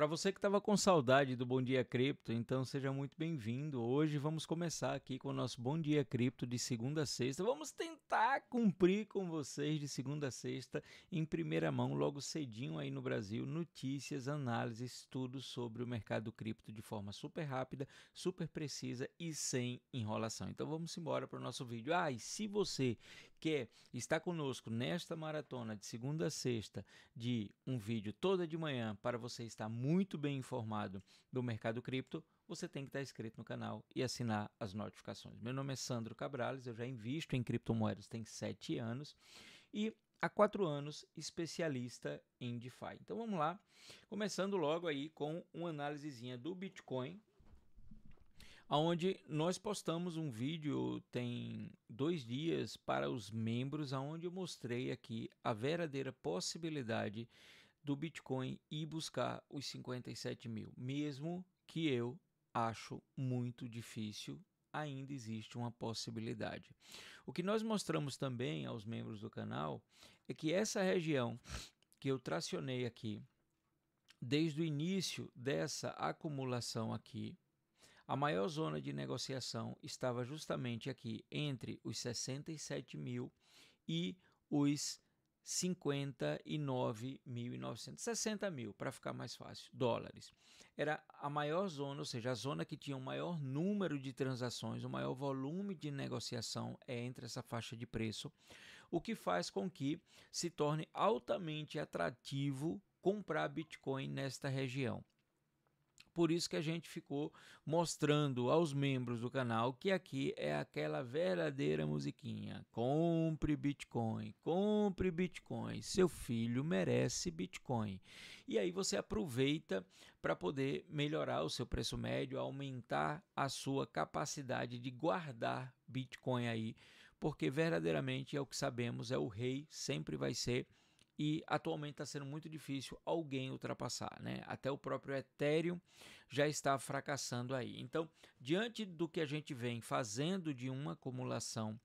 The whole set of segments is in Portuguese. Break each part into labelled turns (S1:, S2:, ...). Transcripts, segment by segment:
S1: Para você que estava com saudade do Bom Dia Cripto, então seja muito bem-vindo. Hoje vamos começar aqui com o nosso Bom Dia Cripto de segunda a sexta. Vamos tentar tentar tá cumprir com vocês de segunda a sexta, em primeira mão, logo cedinho aí no Brasil, notícias, análises, tudo sobre o mercado cripto de forma super rápida, super precisa e sem enrolação. Então vamos embora para o nosso vídeo. Ah, e se você quer estar conosco nesta maratona de segunda a sexta, de um vídeo toda de manhã, para você estar muito bem informado do mercado cripto, você tem que tá estar inscrito no canal e assinar as notificações. Meu nome é Sandro Cabrales, eu já invisto em criptomoedas tem sete anos e há quatro anos especialista em DeFi. Então vamos lá, começando logo aí com uma análisezinha do Bitcoin, onde nós postamos um vídeo tem dois dias para os membros, onde eu mostrei aqui a verdadeira possibilidade do Bitcoin e buscar os 57 mil, mesmo que eu acho muito difícil, ainda existe uma possibilidade. O que nós mostramos também aos membros do canal é que essa região que eu tracionei aqui, desde o início dessa acumulação aqui, a maior zona de negociação estava justamente aqui entre os 67 mil e os 59.960 mil, para ficar mais fácil, dólares. Era a maior zona, ou seja, a zona que tinha o maior número de transações, o maior volume de negociação é entre essa faixa de preço, o que faz com que se torne altamente atrativo comprar Bitcoin nesta região. Por isso que a gente ficou mostrando aos membros do canal que aqui é aquela verdadeira musiquinha. Compre Bitcoin, compre Bitcoin, seu filho merece Bitcoin. E aí você aproveita para poder melhorar o seu preço médio, aumentar a sua capacidade de guardar Bitcoin aí, porque verdadeiramente é o que sabemos, é o rei, sempre vai ser e atualmente está sendo muito difícil alguém ultrapassar, né? Até o próprio Ethereum já está fracassando aí. Então, diante do que a gente vem fazendo de uma acumulação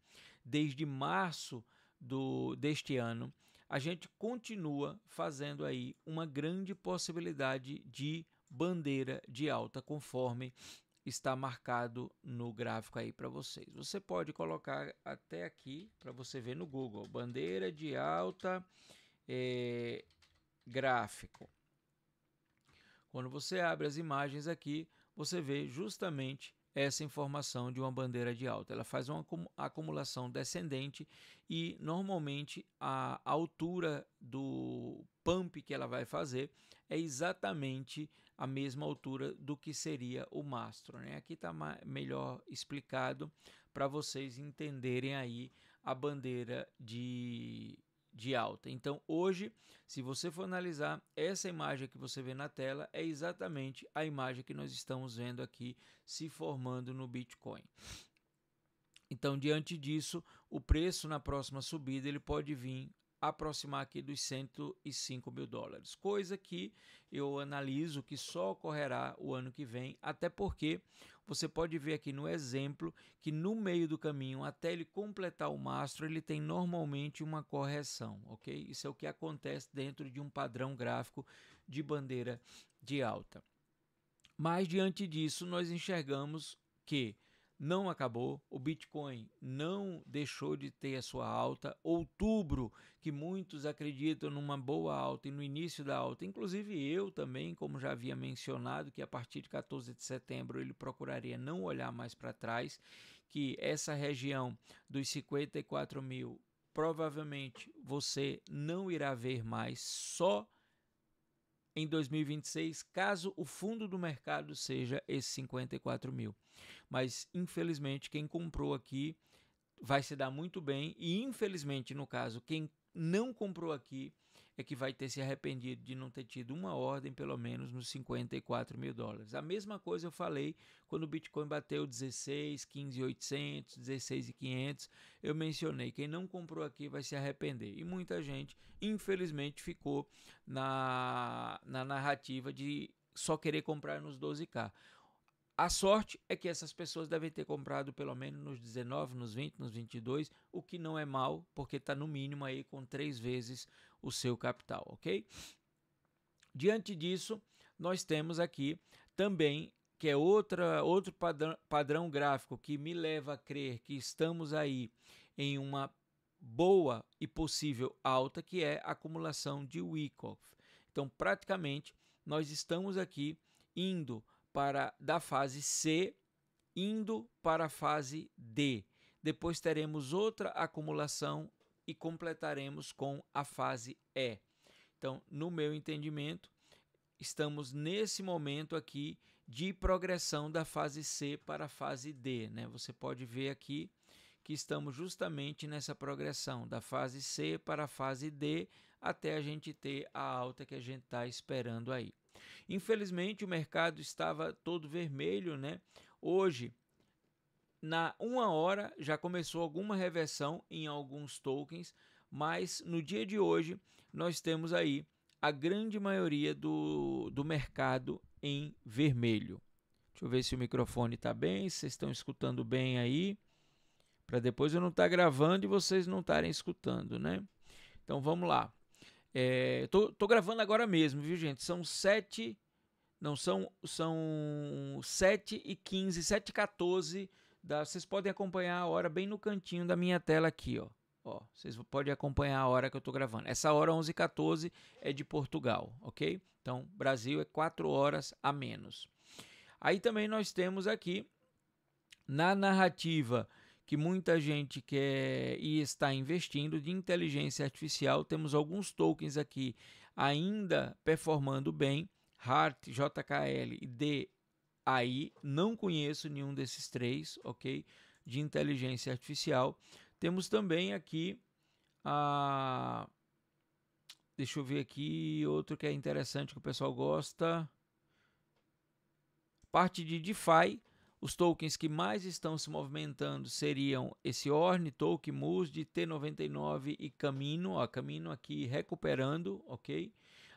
S1: desde março do deste ano, a gente continua fazendo aí uma grande possibilidade de bandeira de alta conforme está marcado no gráfico aí para vocês. Você pode colocar até aqui para você ver no Google, bandeira de alta é, gráfico. Quando você abre as imagens aqui, você vê justamente essa informação de uma bandeira de alta. Ela faz uma acumulação descendente e normalmente a altura do pump que ela vai fazer é exatamente a mesma altura do que seria o mastro. Né? Aqui está melhor explicado para vocês entenderem aí a bandeira de de alta. Então, hoje, se você for analisar, essa imagem que você vê na tela é exatamente a imagem que nós estamos vendo aqui se formando no Bitcoin. Então, diante disso, o preço na próxima subida ele pode vir aproximar aqui dos 105 mil dólares, coisa que eu analiso que só ocorrerá o ano que vem, até porque você pode ver aqui no exemplo que no meio do caminho, até ele completar o mastro, ele tem normalmente uma correção, ok? Isso é o que acontece dentro de um padrão gráfico de bandeira de alta. Mas diante disso, nós enxergamos que não acabou, o Bitcoin não deixou de ter a sua alta. Outubro, que muitos acreditam numa boa alta e no início da alta, inclusive eu também, como já havia mencionado, que a partir de 14 de setembro ele procuraria não olhar mais para trás, que essa região dos 54 mil provavelmente você não irá ver mais só em 2026, caso o fundo do mercado seja esse 54 mil mas infelizmente quem comprou aqui vai se dar muito bem e infelizmente no caso quem não comprou aqui é que vai ter se arrependido de não ter tido uma ordem pelo menos nos 54 mil dólares. A mesma coisa eu falei quando o Bitcoin bateu 16, 15, 800, 16 e 500. Eu mencionei quem não comprou aqui vai se arrepender e muita gente infelizmente ficou na, na narrativa de só querer comprar nos 12k. A sorte é que essas pessoas devem ter comprado pelo menos nos 19, nos 20, nos 22, o que não é mal, porque está no mínimo aí com três vezes o seu capital, ok? Diante disso, nós temos aqui também que é outra, outro padrão, padrão gráfico que me leva a crer que estamos aí em uma boa e possível alta, que é a acumulação de Wyckoff. Então, praticamente, nós estamos aqui indo para da fase C indo para a fase D. Depois teremos outra acumulação e completaremos com a fase E. Então, no meu entendimento, estamos nesse momento aqui de progressão da fase C para a fase D. Né? Você pode ver aqui que estamos justamente nessa progressão da fase C para a fase D até a gente ter a alta que a gente está esperando aí. Infelizmente, o mercado estava todo vermelho, né? Hoje, na uma hora, já começou alguma reversão em alguns tokens, mas no dia de hoje, nós temos aí a grande maioria do, do mercado em vermelho. Deixa eu ver se o microfone está bem, se vocês estão escutando bem aí, para depois eu não estar tá gravando e vocês não estarem escutando, né? Então vamos lá. É, tô, tô gravando agora mesmo, viu, gente? São 7. Não, são, são 7 e 15, 7 e 14. Da, vocês podem acompanhar a hora bem no cantinho da minha tela aqui, ó. Ó, vocês podem acompanhar a hora que eu estou gravando. Essa hora 11:14 é de Portugal, ok? Então, Brasil é 4 horas a menos. Aí também nós temos aqui na narrativa que muita gente quer e está investindo de inteligência artificial. Temos alguns tokens aqui ainda performando bem, HART, JKL e DAI. Não conheço nenhum desses três, ok? De inteligência artificial. Temos também aqui a. Deixa eu ver aqui outro que é interessante que o pessoal gosta. Parte de DeFi os tokens que mais estão se movimentando seriam esse Orn, Token, de T99 e Camino. Ó, Camino aqui recuperando, ok?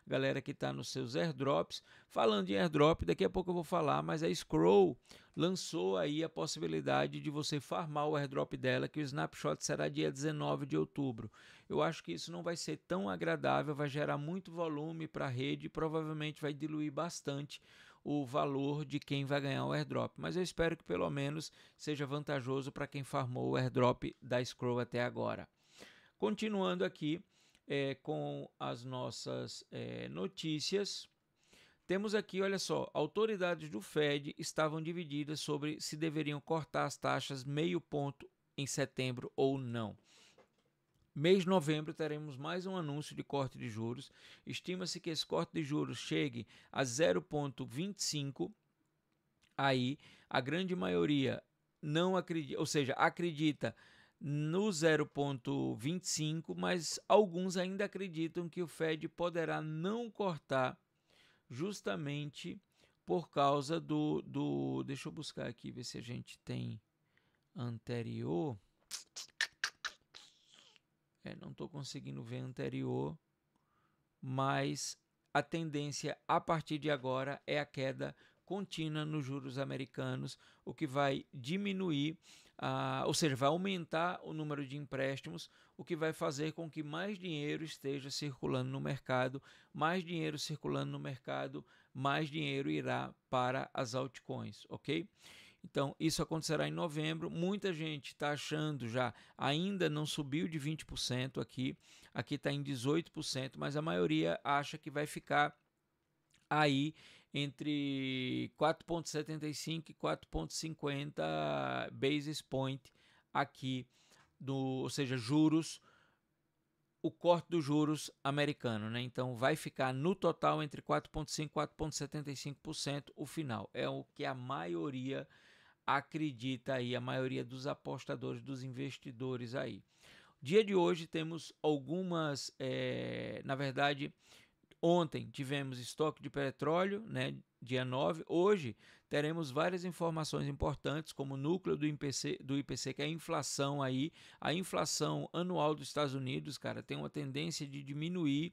S1: galera que está nos seus airdrops. Falando em airdrop, daqui a pouco eu vou falar, mas a Scroll lançou aí a possibilidade de você farmar o airdrop dela, que o snapshot será dia 19 de outubro. Eu acho que isso não vai ser tão agradável, vai gerar muito volume para a rede, provavelmente vai diluir bastante o valor de quem vai ganhar o airdrop, mas eu espero que pelo menos seja vantajoso para quem farmou o airdrop da Scroll até agora. Continuando aqui é, com as nossas é, notícias. Temos aqui, olha só, autoridades do Fed estavam divididas sobre se deveriam cortar as taxas meio ponto em setembro ou não. Mês de novembro teremos mais um anúncio de corte de juros. Estima-se que esse corte de juros chegue a 0,25. Aí a grande maioria não acredita, ou seja, acredita no 0,25, mas alguns ainda acreditam que o Fed poderá não cortar justamente por causa do, do. Deixa eu buscar aqui, ver se a gente tem anterior. É, não estou conseguindo ver anterior, mas a tendência a partir de agora é a queda contínua nos juros americanos, o que vai diminuir, ah, ou seja, vai aumentar o número de empréstimos, o que vai fazer com que mais dinheiro esteja circulando no mercado, mais dinheiro circulando no mercado, mais dinheiro irá para as altcoins, ok? Então, isso acontecerá em novembro. Muita gente está achando já, ainda não subiu de 20% aqui, aqui está em 18%, mas a maioria acha que vai ficar aí entre 4,75 e 4,50 basis point aqui, do, ou seja, juros o corte dos juros americano, né? Então vai ficar no total entre 4.5 e 4.75% o final. É o que a maioria acredita aí a maioria dos apostadores, dos investidores aí. Dia de hoje temos algumas, é, na verdade, ontem tivemos estoque de petróleo, né, dia 9. Hoje teremos várias informações importantes, como o núcleo do IPC, do IPC, que é a inflação aí. A inflação anual dos Estados Unidos, cara, tem uma tendência de diminuir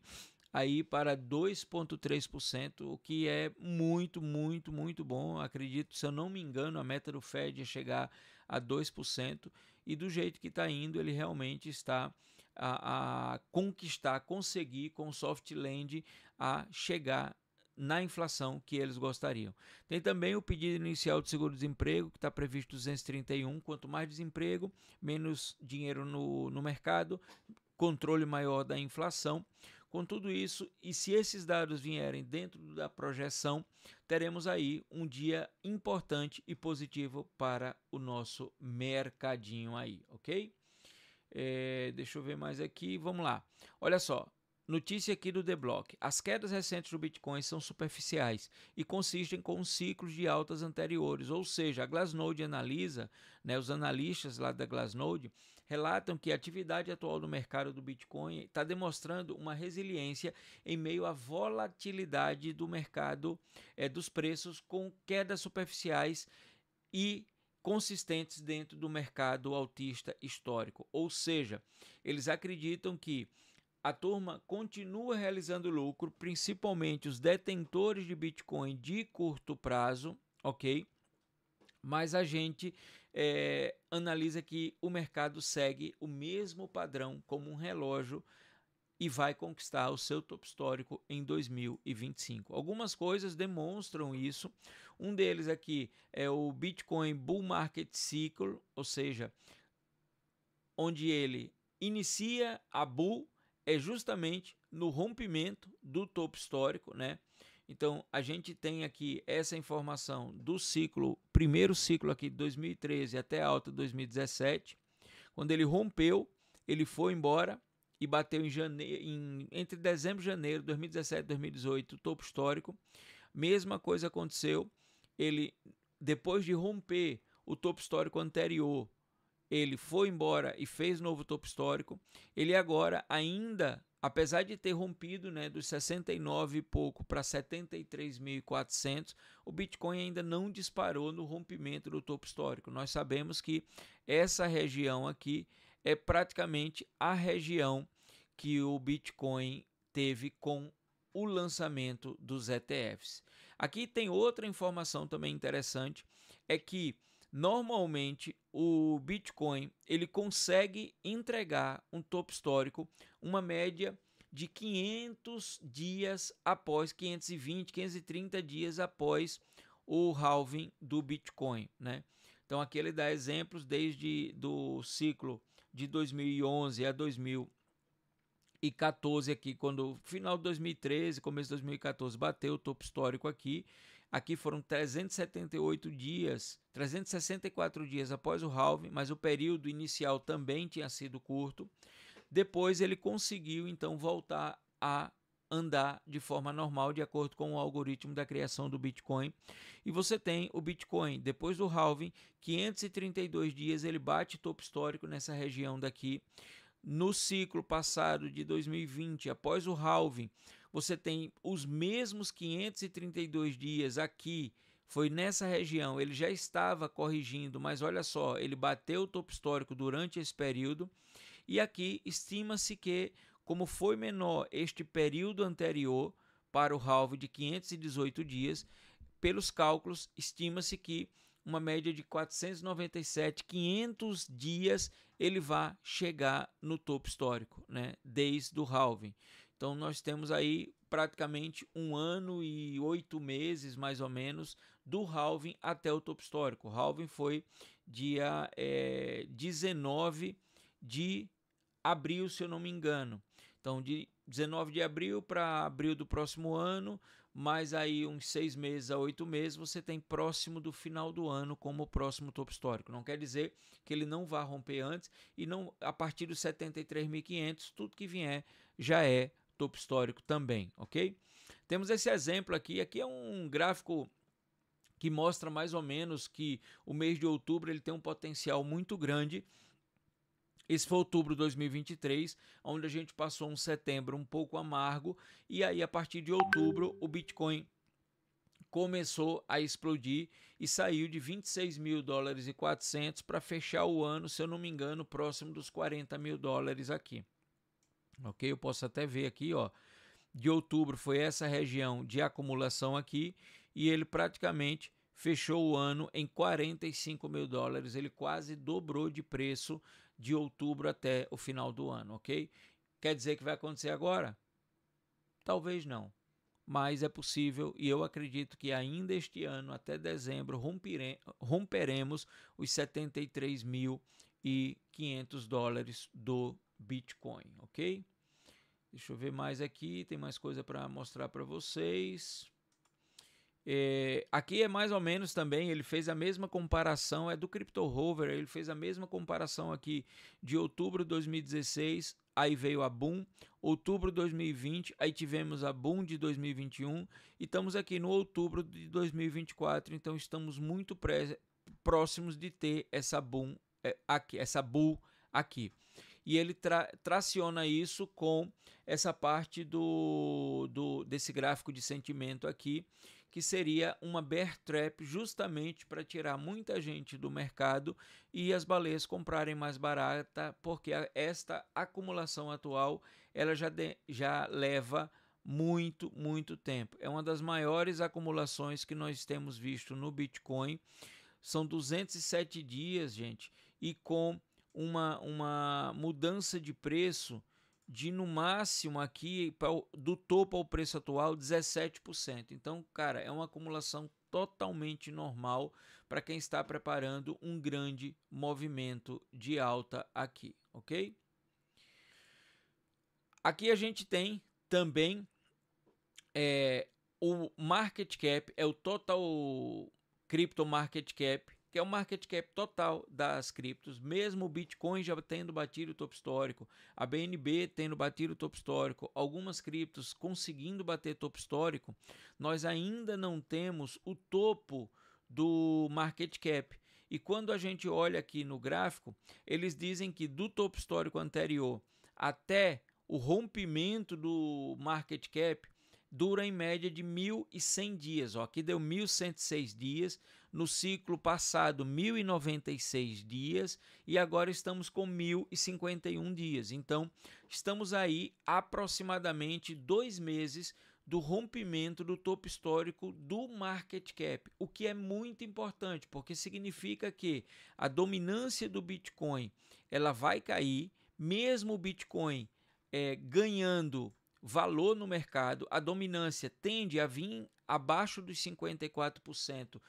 S1: aí para 2,3%, o que é muito, muito, muito bom. Acredito, se eu não me engano, a meta do Fed é chegar a 2%, e do jeito que está indo, ele realmente está a, a conquistar, conseguir com o soft land a chegar na inflação que eles gostariam. Tem também o pedido inicial de seguro-desemprego, que está previsto 231. Quanto mais desemprego, menos dinheiro no, no mercado, controle maior da inflação. Com tudo isso, e se esses dados vierem dentro da projeção, teremos aí um dia importante e positivo para o nosso mercadinho aí, ok? É, deixa eu ver mais aqui, vamos lá. Olha só, Notícia aqui do The Block. As quedas recentes do Bitcoin são superficiais e consistem com ciclos de altas anteriores, ou seja, a Glassnode analisa, né, os analistas lá da Glassnode relatam que a atividade atual do mercado do Bitcoin está demonstrando uma resiliência em meio à volatilidade do mercado é, dos preços com quedas superficiais e consistentes dentro do mercado autista histórico. Ou seja, eles acreditam que a turma continua realizando lucro, principalmente os detentores de Bitcoin de curto prazo, ok? Mas a gente é, analisa que o mercado segue o mesmo padrão como um relógio e vai conquistar o seu topo histórico em 2025. Algumas coisas demonstram isso. Um deles aqui é, é o Bitcoin Bull Market Cycle, ou seja, onde ele inicia a bull é justamente no rompimento do topo histórico, né? Então, a gente tem aqui essa informação do ciclo, primeiro ciclo aqui de 2013 até alta 2017. Quando ele rompeu, ele foi embora e bateu em janeiro, em, entre dezembro e janeiro de 2017 e 2018, o topo histórico. Mesma coisa aconteceu, ele depois de romper o topo histórico anterior ele foi embora e fez novo topo histórico. Ele agora ainda, apesar de ter rompido né, dos 69 e pouco para 73.400, o Bitcoin ainda não disparou no rompimento do topo histórico. Nós sabemos que essa região aqui é praticamente a região que o Bitcoin teve com o lançamento dos ETFs. Aqui tem outra informação também interessante, é que normalmente o Bitcoin ele consegue entregar um topo histórico, uma média de 500 dias após 520, 530 dias após o halving do Bitcoin, né? Então aqui ele dá exemplos desde do ciclo de 2011 a 2014 aqui, quando final de 2013, começo de 2014 bateu o topo histórico aqui Aqui foram 378 dias, 364 dias após o halving, mas o período inicial também tinha sido curto. Depois ele conseguiu então voltar a andar de forma normal de acordo com o algoritmo da criação do Bitcoin. E você tem o Bitcoin depois do halving, 532 dias ele bate topo histórico nessa região daqui. No ciclo passado de 2020, após o halving, você tem os mesmos 532 dias aqui. Foi nessa região, ele já estava corrigindo, mas olha só, ele bateu o topo histórico durante esse período. E aqui estima-se que, como foi menor este período anterior para o halve de 518 dias, pelos cálculos, estima-se que uma média de 497, 500 dias ele vai chegar no topo histórico, né? desde o halving. Então nós temos aí praticamente um ano e oito meses, mais ou menos, do halving até o topo histórico. O halving foi dia é, eh, 19 de abril, se eu não me engano. Então, de 19 de abril para abril do próximo ano, mais aí uns seis meses a oito meses, você tem próximo do final do ano como o próximo topo histórico. Não quer dizer que ele não vá romper antes e não a partir dos 73.500, tudo que vier já é topo histórico também, ok? Temos esse exemplo aqui, aqui é um gráfico que mostra mais ou menos que o mês de outubro ele tem um potencial muito grande. Esse foi outubro de 2023, onde a gente passou um setembro um pouco amargo, e aí a partir de outubro o Bitcoin começou a explodir e saiu de 26 mil dólares e 400 para fechar o ano, se eu não me engano, próximo dos 40 mil dólares aqui. Ok? Eu posso até ver aqui, ó. De outubro foi essa região de acumulação aqui e ele praticamente fechou o ano em 45 mil dólares. Ele quase dobrou de preço de outubro até o final do ano, ok? Quer dizer que vai acontecer agora? Talvez não, mas é possível e eu acredito que ainda este ano, até dezembro, romperemos os 73 mil e 500 dólares do Bitcoin, ok? Deixa eu ver mais aqui, tem mais coisa para mostrar para vocês. É, aqui é mais ou menos também, ele fez a mesma comparação, é do Crypto Hover, ele fez a mesma comparação aqui de outubro de 2016, aí veio a boom, outubro de 2020, aí tivemos a boom de 2021 e estamos aqui no outubro de 2024, então estamos muito próximos de ter essa boom é, aqui, essa bull aqui e ele tra traciona isso com essa parte do, do, desse gráfico de sentimento aqui, que seria uma bear trap justamente para tirar muita gente do mercado e as baleias comprarem mais barata, porque esta acumulação atual ela já, de, já leva muito, muito tempo. É uma das maiores acumulações que nós temos visto no Bitcoin. São 207 dias, gente, e com uma, uma mudança de preço de no máximo aqui do topo ao preço atual 17%. Então, cara, é uma acumulação totalmente normal para quem está preparando um grande movimento de alta aqui, OK? Aqui a gente tem também é, o market cap, é o total crypto market cap que é o market cap total das criptos, mesmo o Bitcoin já tendo batido o topo histórico, a BNB tendo batido o topo histórico, algumas criptos conseguindo bater topo histórico, nós ainda não temos o topo do market cap. E quando a gente olha aqui no gráfico, eles dizem que do topo histórico anterior até o rompimento do market cap dura em média de 1.100 dias. Ó, aqui deu 1.106 dias, no ciclo passado, 1096 dias e agora estamos com 1051 dias. Então, estamos aí aproximadamente dois meses do rompimento do topo histórico do market cap, o que é muito importante, porque significa que a dominância do Bitcoin ela vai cair, mesmo o Bitcoin é, ganhando valor no mercado, a dominância tende a vir abaixo dos 54%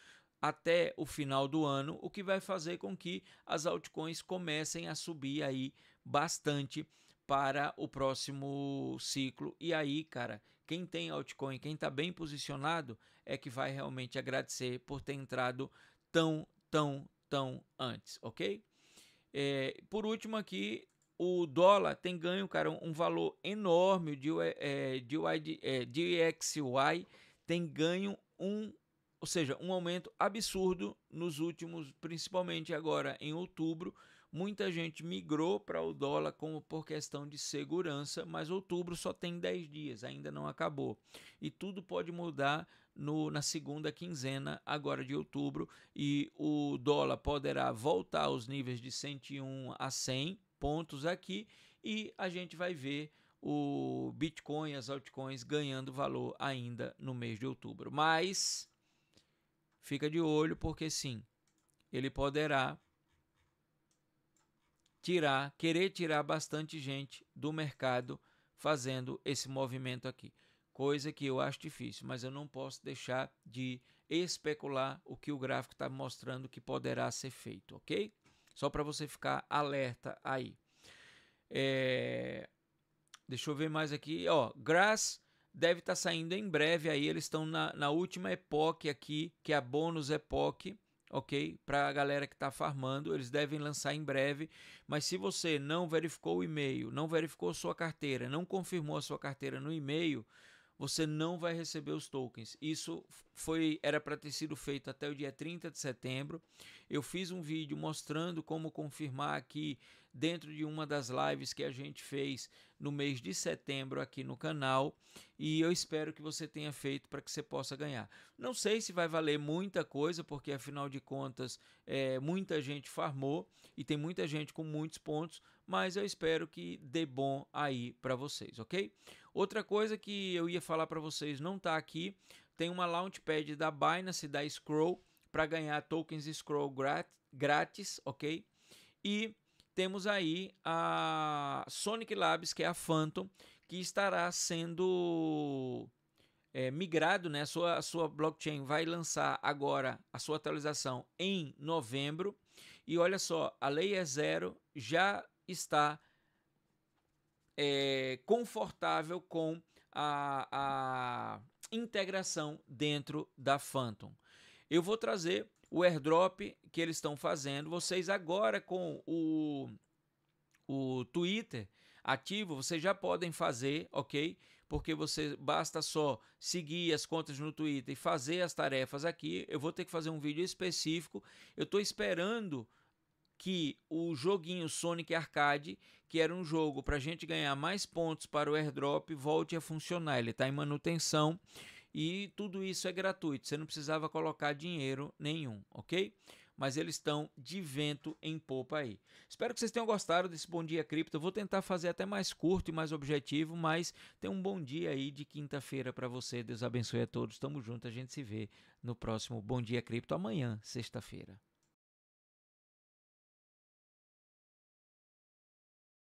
S1: até o final do ano, o que vai fazer com que as altcoins comecem a subir aí bastante para o próximo ciclo. E aí, cara, quem tem altcoin, quem está bem posicionado, é que vai realmente agradecer por ter entrado tão, tão, tão antes, ok? É, por último aqui, o dólar tem ganho, cara, um, valor enorme de, é, de, é, de XY, tem ganho um ou seja, um aumento absurdo nos últimos, principalmente agora em outubro. Muita gente migrou para o dólar como por questão de segurança, mas outubro só tem 10 dias, ainda não acabou. E tudo pode mudar no, na segunda quinzena agora de outubro e o dólar poderá voltar aos níveis de 101 a 100 pontos aqui e a gente vai ver o Bitcoin, as altcoins ganhando valor ainda no mês de outubro. Mas Fica de olho, porque sim, ele poderá tirar, querer tirar bastante gente do mercado fazendo esse movimento aqui. Coisa que eu acho difícil, mas eu não posso deixar de especular o que o gráfico está mostrando que poderá ser feito, ok? Só para você ficar alerta aí. É... Deixa eu ver mais aqui. Ó, Grass deve estar tá saindo em breve. Aí eles estão na, na última epoque aqui, que é a bônus epoque ok? Para a galera que está farmando, eles devem lançar em breve. Mas se você não verificou o e-mail, não verificou sua carteira, não confirmou a sua carteira no e-mail, você não vai receber os tokens. Isso foi era para ter sido feito até o dia 30 de setembro. Eu fiz um vídeo mostrando como confirmar aqui dentro de uma das lives que a gente fez no mês de setembro aqui no canal e eu espero que você tenha feito para que você possa ganhar. Não sei se vai valer muita coisa, porque afinal de contas é, muita gente farmou e tem muita gente com muitos pontos, mas eu espero que dê bom aí para vocês, ok? Outra coisa que eu ia falar para vocês não está aqui, tem uma Launchpad da Binance da Scroll para ganhar tokens Scroll grátis, ok? E temos aí a Sonic Labs, que é a Phantom, que estará sendo é, migrado, né? A sua, a sua blockchain vai lançar agora a sua atualização em novembro. E olha só, a Layer é Zero já está é, confortável com a, a integração dentro da Phantom. Eu vou trazer o airdrop que eles estão fazendo. Vocês agora com o, o Twitter ativo, vocês já podem fazer, ok? Porque você basta só seguir as contas no Twitter e fazer as tarefas aqui. Eu vou ter que fazer um vídeo específico. Eu estou esperando que o joguinho Sonic Arcade, que era um jogo para a gente ganhar mais pontos para o airdrop, volte a funcionar. Ele está em manutenção e tudo isso é gratuito, você não precisava colocar dinheiro nenhum, ok? Mas eles estão de vento em popa aí. Espero que vocês tenham gostado desse Bom Dia Cripto. Eu vou tentar fazer até mais curto e mais objetivo, mas tem um bom dia aí de quinta-feira para você. Deus abençoe a todos. Tamo junto, a gente se vê no próximo Bom Dia Cripto amanhã, sexta-feira.